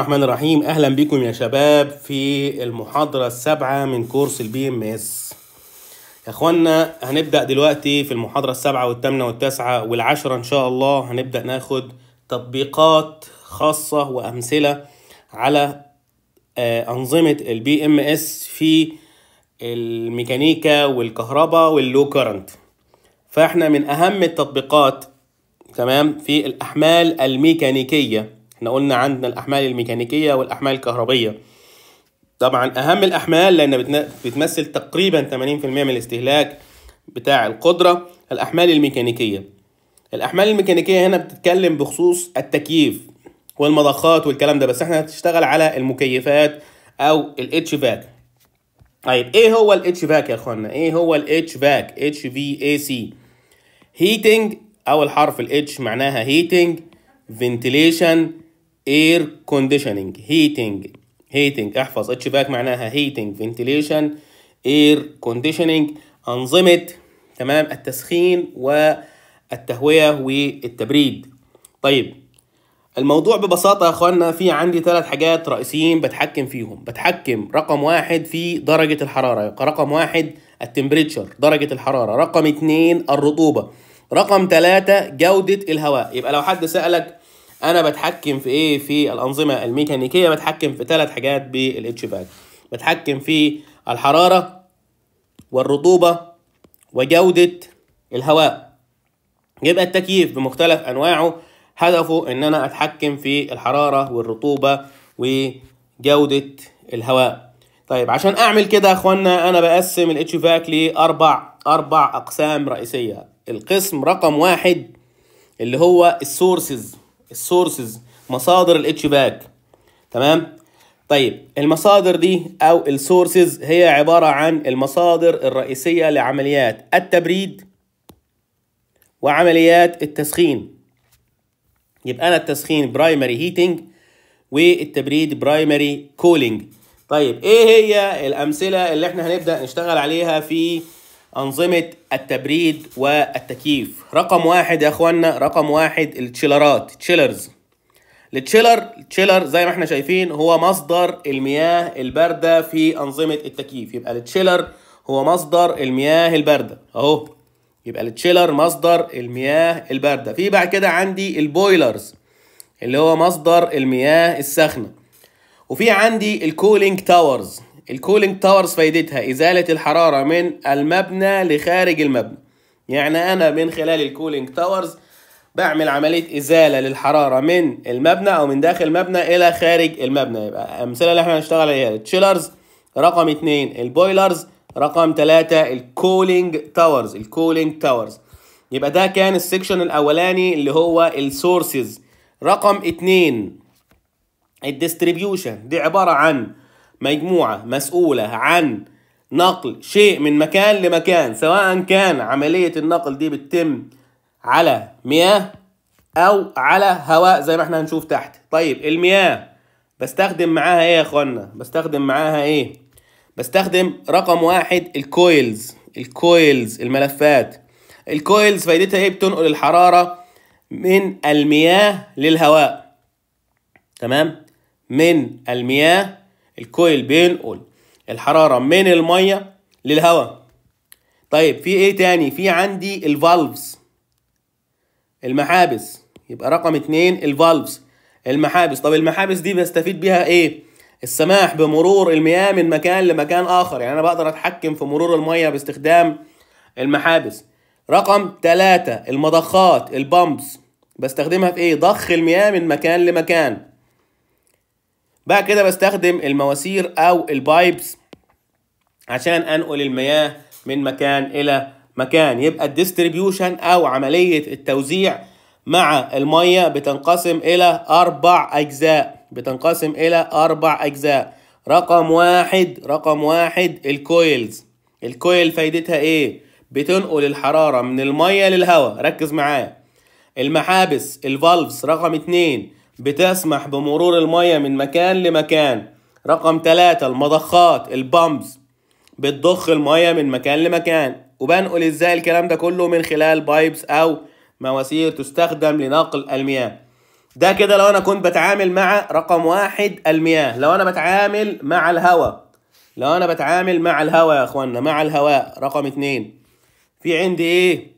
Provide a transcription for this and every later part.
الرحمن الرحيم اهلا بكم يا شباب في المحاضره السابعه من كورس البي ام اس يا اخوانا هنبدا دلوقتي في المحاضره السابعه والثامنه والتاسعه والعاشره ان شاء الله هنبدا ناخد تطبيقات خاصه وامثله على آه، انظمه البي ام اس في الميكانيكا والكهرباء واللو كرنت فاحنا من اهم التطبيقات تمام في الاحمال الميكانيكيه احنا قلنا عندنا الأحمال الميكانيكية والأحمال الكهربية طبعا أهم الأحمال لأن بتمثل تقريبا 80% من الاستهلاك بتاع القدرة الأحمال الميكانيكية الأحمال الميكانيكية هنا بتتكلم بخصوص التكييف والمضخات والكلام ده بس احنا هتشتغل على المكيفات أو الاتش فاك طيب ايه هو الاتش فاك يا اخوانا ايه هو الاتش فاك اتش في اي سي هيتنج اول حرف الاتش معناها هيتنج فنتيليشن اير كونديشننج هيتنج هيتنج احفظ اتش باك معناها هيتنج فنتيليشن اير كونديشننج انظمه تمام التسخين والتهويه والتبريد طيب الموضوع ببساطة يا اخوانا في عندي ثلاث حاجات رئيسيين بتحكم فيهم بتحكم رقم واحد في درجة الحرارة رقم واحد التمبريتشر درجة الحرارة رقم اتنين الرطوبة رقم ثلاثة جودة الهواء يبقى لو حد سألك انا بتحكم في ايه في الانظمه الميكانيكيه بتحكم في ثلاث حاجات بالاتش فاك بتحكم في الحراره والرطوبه وجوده الهواء يبقى التكييف بمختلف انواعه هدفه ان انا اتحكم في الحراره والرطوبه وجوده الهواء طيب عشان اعمل كده يا اخوانا انا بقسم الاتش فاك لاربع اربع اقسام رئيسيه القسم رقم واحد اللي هو السورسز السورسز مصادر الاتش باك تمام طيب المصادر دي او السورسز هي عباره عن المصادر الرئيسيه لعمليات التبريد وعمليات التسخين يبقى انا التسخين برايمري هيتنج والتبريد برايمري كولينج طيب ايه هي الامثله اللي احنا هنبدا نشتغل عليها في أنظمة التبريد والتكييف رقم واحد يا أخوانا رقم واحد التشيلرات تشيلرز التشيلر التشيلر زي ما احنا شايفين هو مصدر المياه الباردة في أنظمة التكييف يبقى التشيلر هو مصدر المياه الباردة أهو يبقى التشيلر مصدر المياه الباردة في بعد كده عندي البويلرز اللي هو مصدر المياه الساخنة وفي عندي الكولينج تاورز الكولينج تاورز فايدتها ازاله الحراره من المبنى لخارج المبنى يعني انا من خلال الكولينج تاورز بعمل عمليه ازاله للحراره من المبنى او من داخل المبنى الى خارج المبنى يبقى الامثله اللي احنا هنشتغل عليها التشيلرز رقم اثنين البويلرز رقم ثلاثة الكولينج تاورز الكولينج تاورز يبقى ده كان السكشن الاولاني اللي هو السورسز رقم اثنين الديستريبيوشن دي عباره عن مجموعة مسؤولة عن نقل شيء من مكان لمكان سواء كان عملية النقل دي بتتم على مياه أو على هواء زي ما احنا هنشوف تحت طيب المياه بستخدم معاها ايه يا اخوانا بستخدم معاها ايه بستخدم رقم واحد الكويلز الكويلز الملفات الكويلز فايدتها ايه بتنقل الحرارة من المياه للهواء تمام من المياه الكويل بينقل الحرارة من المية للهواء طيب في ايه تاني في عندي الفالفز المحابس يبقى رقم اتنين الفالفز المحابس طب المحابس دي بستفيد بيها ايه السماح بمرور المياه من مكان لمكان اخر يعني انا بقدر اتحكم في مرور المياه باستخدام المحابس رقم ثلاثة المضخات البامبس بستخدمها في ايه ضخ المياه من مكان لمكان بقى كده بستخدم المواسير او البايبس عشان انقل المياه من مكان الى مكان يبقى الديستريبيوشن او عمليه التوزيع مع الميه بتنقسم الى اربع اجزاء بتنقسم الى اربع اجزاء رقم واحد رقم واحد الكويلز الكويل فايدتها ايه بتنقل الحراره من الميه للهواء ركز معايا المحابس الفالفز رقم اتنين بتسمح بمرور المية من مكان لمكان رقم ثلاثة المضخات البامبز بتضخ المية من مكان لمكان وبنقل ازاي الكلام ده كله من خلال بايبس او مواسير تستخدم لنقل المياه ده كده لو انا كنت بتعامل مع رقم واحد المياه لو انا بتعامل مع الهواء لو انا بتعامل مع الهواء يا اخوانا مع الهواء رقم اتنين في عندي ايه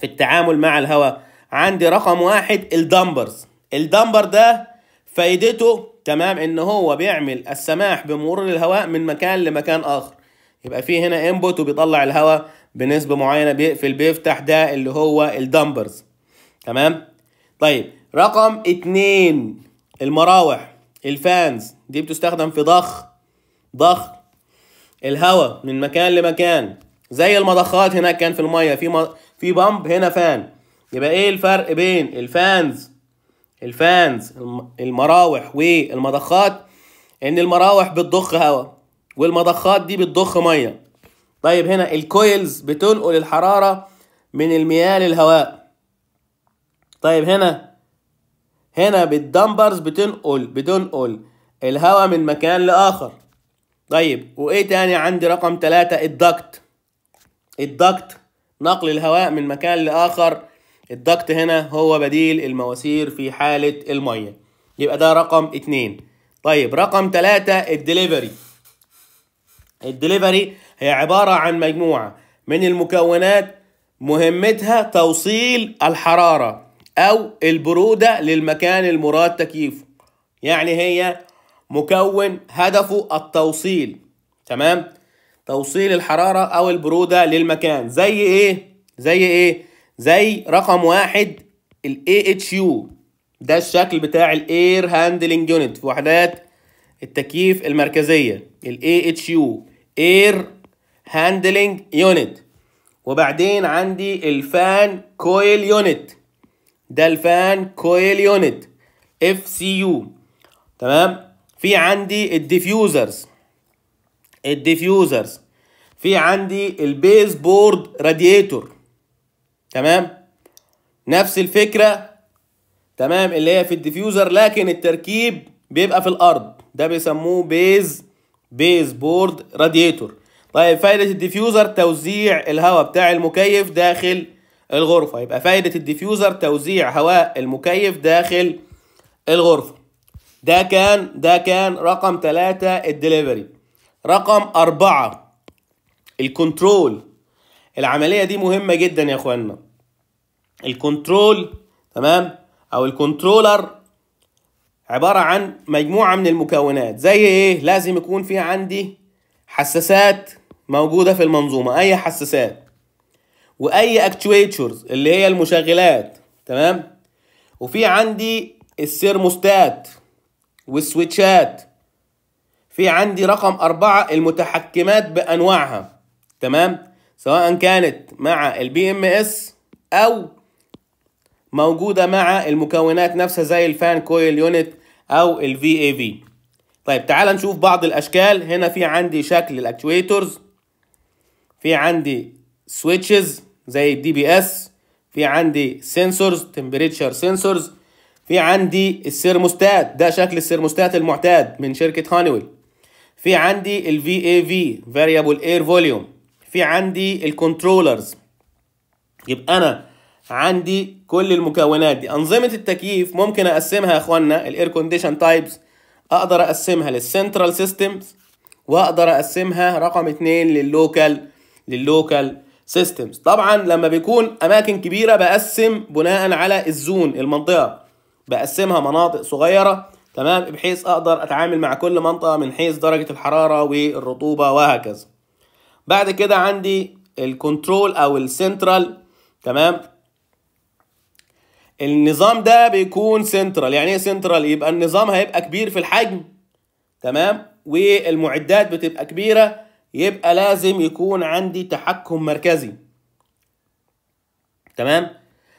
في التعامل مع الهواء عندي رقم واحد الدمبرز الدمبر ده فايدته تمام ان هو بيعمل السماح بمرور الهواء من مكان لمكان اخر يبقى في هنا انبوت وبيطلع الهواء بنسبه معينه بيقفل بيفتح ده اللي هو الدمبرز تمام طيب رقم اتنين المراوح الفانز دي بتستخدم في ضخ ضخ الهواء من مكان لمكان زي المضخات هناك كان في الميه في م... في بامب هنا فان يبقى ايه الفرق بين الفانز الفانز المراوح والمضخات ان المراوح بتضخ هواء والمضخات دي بتضخ ميه طيب هنا الكويلز بتنقل الحراره من المياه للهواء طيب هنا هنا بالدمبرز بتنقل بتنقل الهواء من مكان لاخر طيب وايه تاني عندي رقم ثلاثة الدكت الدكت نقل الهواء من مكان لاخر الضغط هنا هو بديل المواسير في حالة المية يبقى ده رقم اتنين طيب رقم تلاتة الدليفري الدليفري هي عبارة عن مجموعة من المكونات مهمتها توصيل الحرارة أو البرودة للمكان المراد تكييفه يعني هي مكون هدفه التوصيل تمام توصيل الحرارة أو البرودة للمكان زي إيه؟ زي إيه؟ زي رقم واحد ال AHU ده الشكل بتاع الاير هاندلنج يونت في وحدات التكييف المركزيه ال AHU اير Handling يونت وبعدين عندي الفان كويل يونت ده الفان كويل يونت اف سي يو تمام في عندي الديفيوزرز الديفيوزرز في عندي البيز بورد راديتور تمام نفس الفكره تمام اللي هي في الديفيوزر لكن التركيب بيبقى في الارض ده بيسموه بيز بيز بورد راديتور طيب فايده الديفيوزر توزيع الهواء بتاع المكيف داخل الغرفه يبقى فايده الديفيوزر توزيع هواء المكيف داخل الغرفه ده كان ده كان رقم ثلاثة الدليفري رقم أربعة الكنترول العمليه دي مهمه جدا يا اخوانا الكنترول تمام او الكنترولر عباره عن مجموعه من المكونات زي ايه لازم يكون في عندي حساسات موجوده في المنظومه اي حساسات واي اكتويتشرز اللي هي المشغلات تمام وفي عندي السيرموستات والسويتشات في عندي رقم أربعة المتحكمات بأنواعها تمام سواء كانت مع البي ام اس او موجوده مع المكونات نفسها زي الفان كويل يونت او الفي اي في طيب تعال نشوف بعض الاشكال هنا في عندي شكل الاكتويترز في عندي سويتشز زي الدي بي اس في عندي سنسورز تمبريتشر سنسورز في عندي السيرموستات ده شكل السيرموستات المعتاد من شركه هانيويل في عندي الفي اي في فاريبل اير فوليوم في عندي الكنترولرز يبقى انا عندي كل المكونات دي انظمه التكييف ممكن اقسمها يا اخوانا الاير كونديشن تايبس اقدر اقسمها للسنترال سيستمز واقدر اقسمها رقم اتنين لللوكال لللوكال سيستمز طبعا لما بيكون اماكن كبيره بقسم بناء على الزون المنطقه بقسمها مناطق صغيره تمام بحيث اقدر اتعامل مع كل منطقه من حيث درجه الحراره والرطوبه وهكذا بعد كده عندي الكنترول او السنترال تمام النظام ده بيكون سنترال يعني ايه سنترال يبقى النظام هيبقى كبير في الحجم تمام والمعدات بتبقى كبيره يبقى لازم يكون عندي تحكم مركزي تمام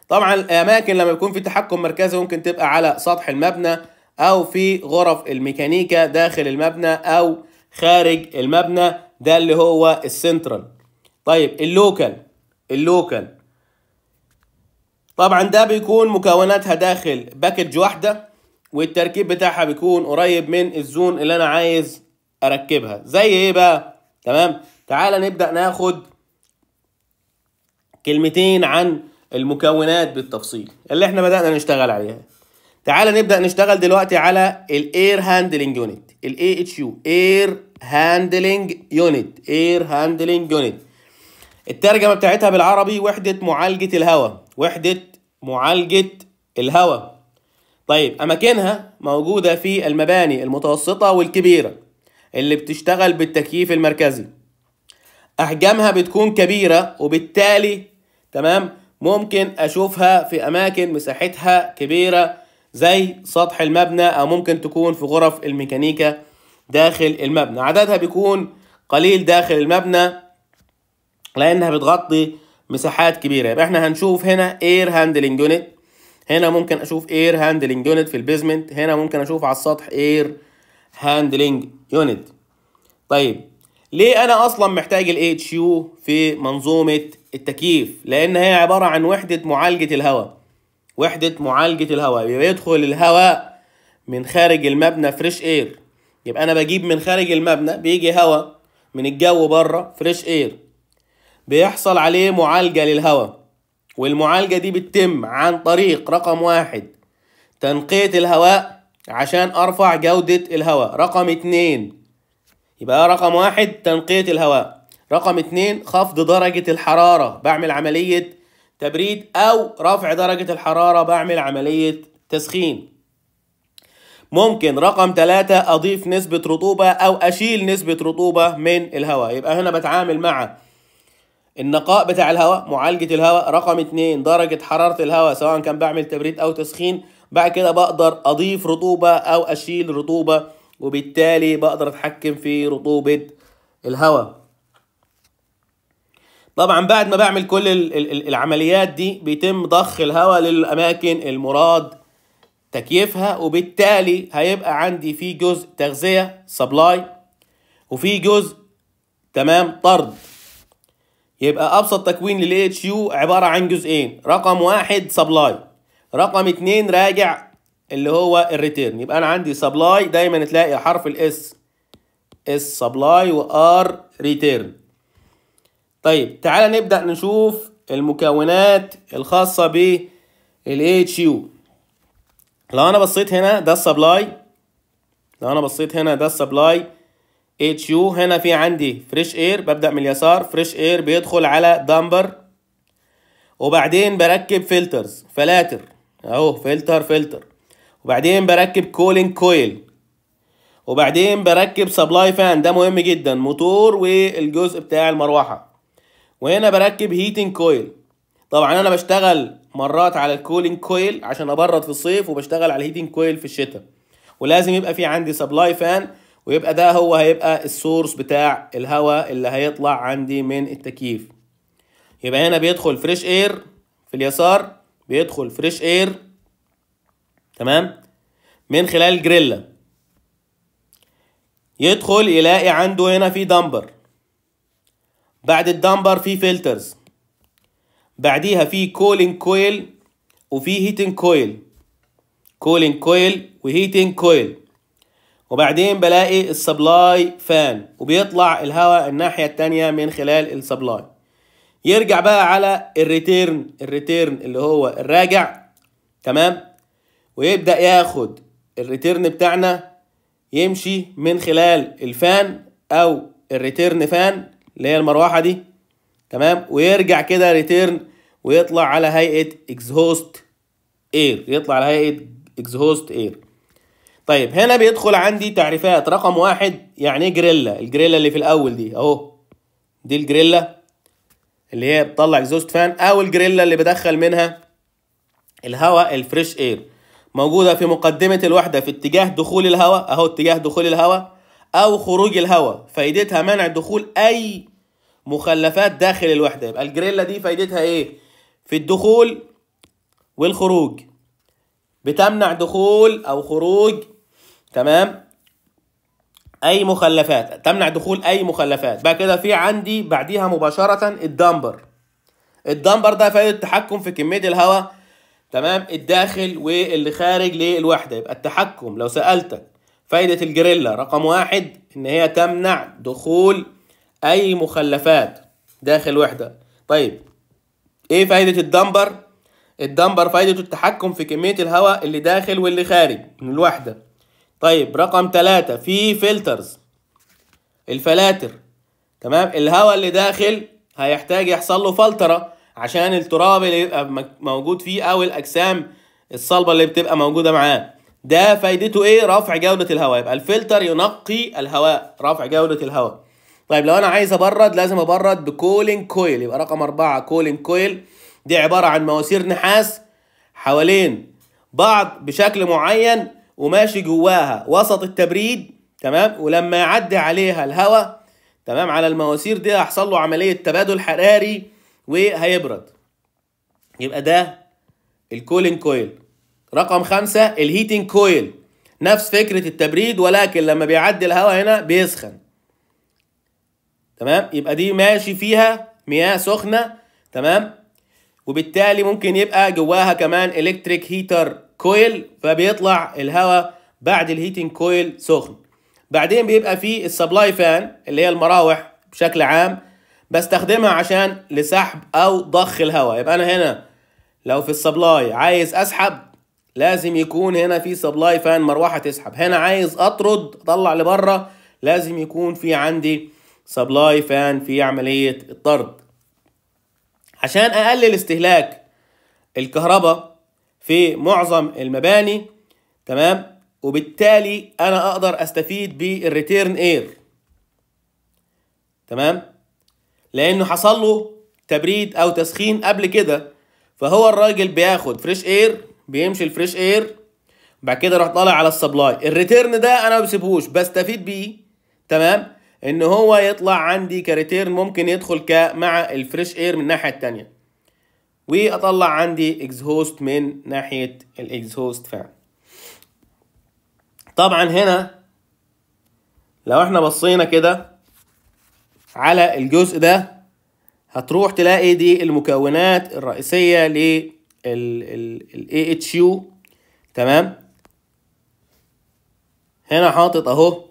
طبعا الاماكن لما يكون في تحكم مركزي ممكن تبقى على سطح المبنى او في غرف الميكانيكا داخل المبنى او خارج المبنى ده اللي هو السنترال طيب اللوكال اللوكال طبعا ده بيكون مكوناتها داخل باكج واحده والتركيب بتاعها بيكون قريب من الزون اللي انا عايز اركبها زي ايه بقى تمام تعال نبدا ناخد كلمتين عن المكونات بالتفصيل اللي احنا بدانا نشتغل عليها تعال نبدا نشتغل دلوقتي على الاير هاندلنج يونت الاي اتش يو اير هاندلنج يونت اير هاندلنج يونت الترجمه بتاعتها بالعربي وحده معالجه الهواء وحده معالجه الهواء طيب اماكنها موجوده في المباني المتوسطه والكبيره اللي بتشتغل بالتكييف المركزي احجامها بتكون كبيره وبالتالي تمام ممكن اشوفها في اماكن مساحتها كبيره زي سطح المبنى او ممكن تكون في غرف الميكانيكا داخل المبنى عددها بيكون قليل داخل المبنى لانها بتغطي مساحات كبيره يبقى احنا هنشوف هنا اير هاندلنج يونت هنا ممكن اشوف اير هاندلنج يونت في البيزمنت هنا ممكن اشوف على السطح اير هاندلنج يونت طيب ليه انا اصلا محتاج الاتش يو في منظومه التكييف لان هي عباره عن وحده معالجه الهواء وحده معالجه الهواء بيدخل الهواء من خارج المبنى فريش اير يبقى انا بجيب من خارج المبنى بيجي هواء من الجو بره فريش اير بيحصل عليه معالجة للهواء والمعالجة دي بتتم عن طريق رقم واحد تنقية الهواء عشان ارفع جودة الهواء رقم اتنين يبقى رقم واحد تنقية الهواء رقم اتنين خفض درجة الحرارة بعمل عملية تبريد او رفع درجة الحرارة بعمل عملية تسخين ممكن رقم ثلاثة أضيف نسبة رطوبة أو أشيل نسبة رطوبة من الهواء يبقى هنا بتعامل مع النقاء بتاع الهواء معالجة الهواء رقم اثنين درجة حرارة الهواء سواء كان بعمل تبريد أو تسخين بعد كده بقدر أضيف رطوبة أو أشيل رطوبة وبالتالي بقدر أتحكم في رطوبة الهواء طبعا بعد ما بعمل كل العمليات دي بيتم ضخ الهواء للأماكن المراد تكييفها وبالتالي هيبقى عندي في جزء تغذية سبلاي وفي جزء تمام طرد يبقى ابسط تكوين للـ اتش يو عباره عن جزئين رقم واحد سبلاي رقم اتنين راجع اللي هو الريتيرن يبقى انا عندي سبلاي دايما تلاقي حرف الاس اس سبلاي وار ريتيرن طيب تعالى نبدا نشوف المكونات الخاصه بال اتش يو لو انا بصيت هنا ده السبلاي لو انا بصيت هنا ده السبلاي اتش يو هنا في عندي فريش اير ببدا من اليسار فريش اير بيدخل على دامبر وبعدين بركب فلترز فلاتر اهو فلتر فلتر وبعدين بركب كولينج كويل وبعدين بركب سبلاي فان ده مهم جدا موتور والجزء بتاع المروحه وهنا بركب هيتنج كويل طبعا انا بشتغل مرات على الكولينج كويل عشان ابرد في الصيف وبشتغل على الهيتنج كويل في الشتاء ولازم يبقى في عندي سبلاي فان ويبقى ده هو هيبقى السورس بتاع الهواء اللي هيطلع عندي من التكييف يبقى هنا بيدخل فريش اير في اليسار بيدخل فريش اير تمام من خلال الجريلا يدخل يلاقي عنده هنا في دمبر بعد الدمبر في فلترز بعديها في كولينج كويل وفي هيتين كويل كولينج كويل وهيتين كويل وبعدين بلاقي السبلاي فان وبيطلع الهواء الناحية التانية من خلال السبلاي يرجع بقى على الريتيرن الريتيرن اللي هو الراجع تمام ويبدأ ياخد الريتيرن بتاعنا يمشي من خلال الفان او الريتيرن فان اللي هي المروحة دي تمام ويرجع كده ريتيرن ويطلع على هيئه اكزهوست اير يطلع على هيئه اكزهوست اير طيب هنا بيدخل عندي تعريفات رقم واحد يعني ايه جريلا الجريلا اللي في الاول دي اهو دي الجريلا اللي هي بتطلع اكزوست فان او الجريلا اللي بدخل منها الهواء الفريش اير موجوده في مقدمه الوحده في اتجاه دخول الهواء اهو اتجاه دخول الهواء او خروج الهواء فائدتها منع دخول اي مخلفات داخل الوحده يبقى الجريلا دي فايدتها ايه في الدخول والخروج بتمنع دخول او خروج تمام اي مخلفات تمنع دخول اي مخلفات بقى كده في عندي بعديها مباشره الدمبر الدمبر ده فايده التحكم في كميه الهواء تمام الداخل واللي خارج للوحده يبقى التحكم لو سالتك فايده الجريلا رقم واحد ان هي تمنع دخول أي مخلفات داخل وحدة طيب إيه فايدة الدمبر؟ الدمبر فايدته التحكم في كمية الهواء اللي داخل واللي خارج من الوحدة طيب رقم ثلاثة في فلترز الفلاتر تمام الهواء اللي داخل هيحتاج يحصل له فلترة عشان التراب اللي يبقى موجود فيه أو الأجسام الصلبة اللي بتبقى موجودة معاه ده فايدته إيه؟ رفع جودة الهواء يبقى الفلتر ينقي الهواء رفع جودة الهواء طيب لو انا عايز ابرد لازم ابرد بكولينج كويل يبقى رقم أربعة كولينج كويل دي عبارة عن مواسير نحاس حوالين بعض بشكل معين وماشي جواها وسط التبريد تمام ولما يعدي عليها الهواء تمام على المواسير دي هيحصل له عملية تبادل حراري وهيبرد يبقى ده الكولينج كويل رقم خمسة الهيتنج كويل نفس فكرة التبريد ولكن لما بيعدي الهواء هنا بيسخن تمام يبقى دي ماشي فيها مياه سخنه تمام وبالتالي ممكن يبقى جواها كمان الكتريك هيتر كويل فبيطلع الهواء بعد الهيتنج كويل سخن بعدين بيبقى في السبلاي فان اللي هي المراوح بشكل عام بستخدمها عشان لسحب او ضخ الهواء يبقى انا هنا لو في السبلاي عايز اسحب لازم يكون هنا في سبلاي فان مروحه تسحب هنا عايز اطرد اطلع لبره لازم يكون في عندي سبلاي فان في عملية الطرد عشان أقلل استهلاك الكهرباء في معظم المباني تمام وبالتالي أنا أقدر أستفيد بالريتيرن إير تمام لأنه حصل له تبريد أو تسخين قبل كده فهو الراجل بياخد فريش إير بيمشي الفريش إير بعد كده راح طالع على السبلاي الريتيرن ده أنا ما بسيبهوش بستفيد بيه تمام ان هو يطلع عندي كريتيرن ممكن يدخل ك مع الفريش اير من الناحيه الثانيه واطلع عندي اكزهوست من ناحيه الاكزهوست فان طبعا هنا لو احنا بصينا كده على الجزء ده هتروح تلاقي دي المكونات الرئيسيه لل ال يو تمام هنا حاطط اهو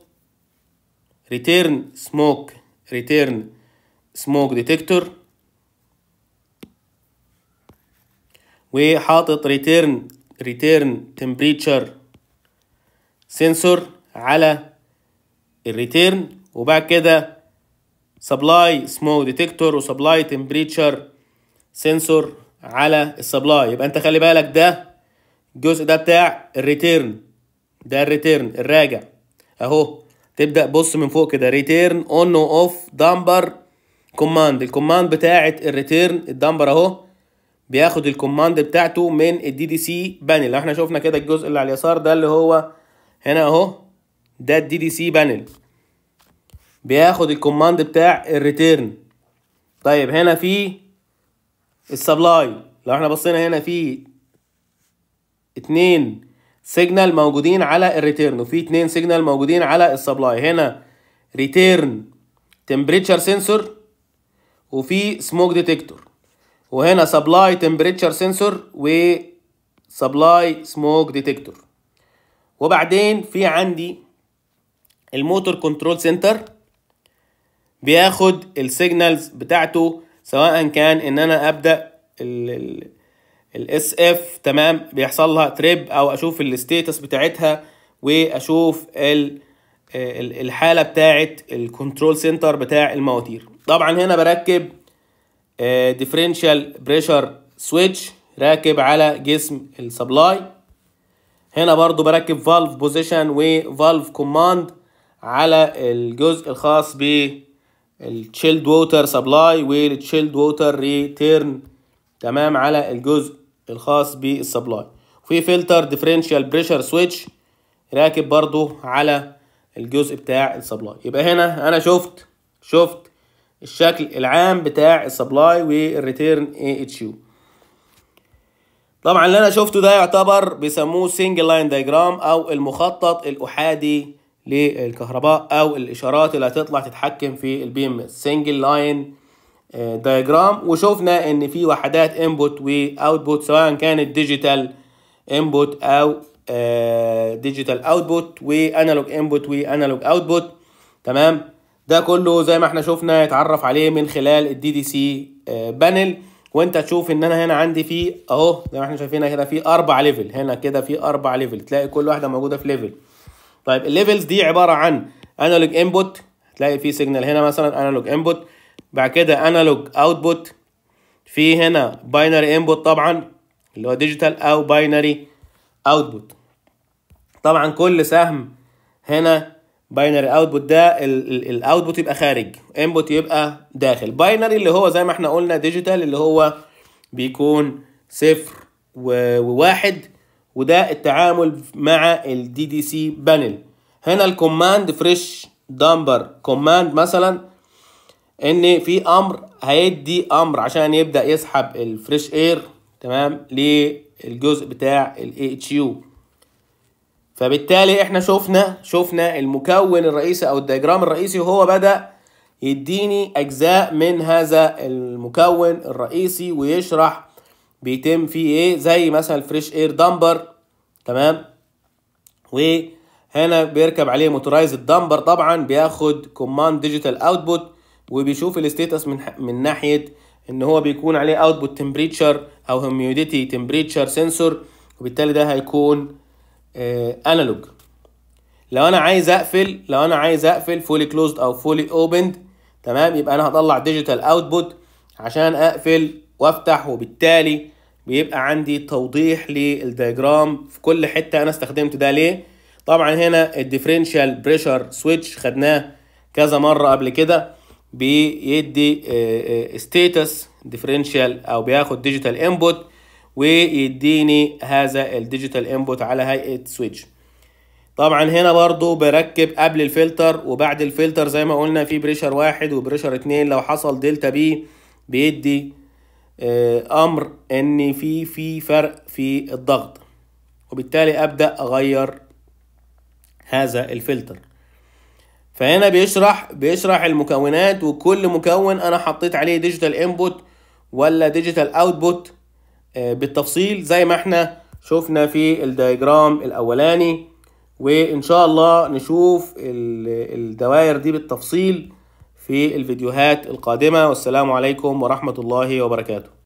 ريتيرن سموك ريتيرن سموك ديتكتور وحاطط ريتيرن ريتيرن تمبريتشر سنسور على الريتيرن وبعد كده سبلاي سموك ديتكتور وسبلاي تمبريتشر سنسور على السبلاي يبقى انت خلي بالك ده الجزء ده بتاع الريتيرن ده الريتيرن الراجع اهو تبدا بص من فوق كده ريتيرن اون اوف دمبر كوماند الكوماند بتاعه الريتيرن الدمبر اهو بياخد الكوماند بتاعته من الدي دي سي بانل احنا شفنا كده الجزء اللي على اليسار ده اللي هو هنا اهو ده الدي دي سي بانل بياخد الكوماند بتاع الريتيرن طيب هنا في السبلاي لو احنا بصينا هنا في اتنين سيجنال موجودين على الريتيرن وفي اتنين سيجنال موجودين على السبلاي هنا ريتيرن تمبريتشر سنسور وفي سموك ديتكتور وهنا سبلاي تمبريتشر سنسور و سبلاي سموك ديتكتور وبعدين في عندي الموتور كنترول سنتر بياخد السيجنالز بتاعته سواء كان ان انا ابدا ال الاس اف تمام بيحصل لها تريب او اشوف الستيتس بتاعتها واشوف آه، الحاله بتاعه الكنترول سنتر بتاع المواتير طبعا هنا بركب ديفرنشال بريشر سويتش راكب على جسم السبلاي هنا برضو بركب فالف بوزيشن وفالف كوماند على الجزء الخاص بالتشيلد ووتر سبلاي والتشيلد ووتر ريتيرن تمام على الجزء الخاص بالسبلاي في فلتر ديفرنشال بريشر سويتش راكب برضو على الجزء بتاع السبلاي يبقى هنا انا شفت شفت الشكل العام بتاع السبلاي والريتيرن اي اتش يو طبعا اللي انا شفته ده يعتبر بيسموه سنجل لاين دايجرام او المخطط الاحادي للكهرباء او الاشارات اللي هتطلع تتحكم في البي ام اس سنجل لاين دايجرام وشوفنا ان في وحدات انبوت واوتبوت سواء كانت ديجيتال انبوت او ديجيتال اوتبوت وانالوج انبوت وانالوج اوتبوت تمام ده كله زي ما احنا شفنا يتعرف عليه من خلال الدي دي سي بانل وانت تشوف ان انا هنا عندي في اهو زي ما احنا شايفين كده في اربع ليفل هنا كده في اربع ليفل تلاقي كل واحده موجوده في ليفل طيب الليفلز دي عباره عن انالوج انبوت تلاقي في سيجنال هنا مثلا انالوج انبوت بعد كده انالوج اوتبوت في هنا باينري انبوت طبعا اللي هو ديجيتال او باينري اوتبوت طبعا كل سهم هنا باينري اوتبوت ده الاوتبوت يبقى خارج انبوت يبقى داخل باينري اللي هو زي ما احنا قلنا ديجيتال اللي هو بيكون صفر وواحد وده التعامل مع الدي دي سي بانل هنا الكوماند فريش دامبر كوماند مثلا ان في امر هيدي امر عشان يبدا يسحب الفريش اير تمام للجزء بتاع الاي اتش يو فبالتالي احنا شفنا شفنا المكون الرئيسي او الدياجرام الرئيسي وهو بدا يديني اجزاء من هذا المكون الرئيسي ويشرح بيتم فيه ايه زي مثلا الفريش اير دمبر تمام وهنا بيركب عليه موتورايز دمبر طبعا بياخد كوماند ديجيتال اوتبوت وبيشوف الستيتس من من ناحيه ان هو بيكون عليه اوتبوت تمبريتشر او هيوميديتي تمبريتشر سنسور وبالتالي ده هيكون انالوج آه، لو انا عايز اقفل لو انا عايز اقفل فولي كلوزد او فولي اوبند تمام يبقى انا هطلع ديجيتال اوتبوت عشان اقفل وافتح وبالتالي بيبقى عندي توضيح للدياجرام في كل حته انا استخدمت ده ليه طبعا هنا الديفرنشال بريشر سويتش خدناه كذا مره قبل كده بيدي ستيتس آه، ديفرنشال آه، او بياخد ديجيتال انبوت ويديني هذا الديجيتال انبوت على هيئه سويتش طبعا هنا برضو بركب قبل الفلتر وبعد الفلتر زي ما قلنا في بريشر واحد وبريشر اتنين لو حصل دلتا بي بيدي آه، امر ان في في فرق في الضغط وبالتالي ابدا اغير هذا الفلتر فهنا بيشرح بيشرح المكونات وكل مكون انا حطيت عليه ديجيتال انبوت ولا ديجيتال اوتبوت آه، بالتفصيل زي ما احنا شفنا في الدياجرام الاولاني وان شاء الله نشوف الدوائر دي بالتفصيل في الفيديوهات القادمة والسلام عليكم ورحمة الله وبركاته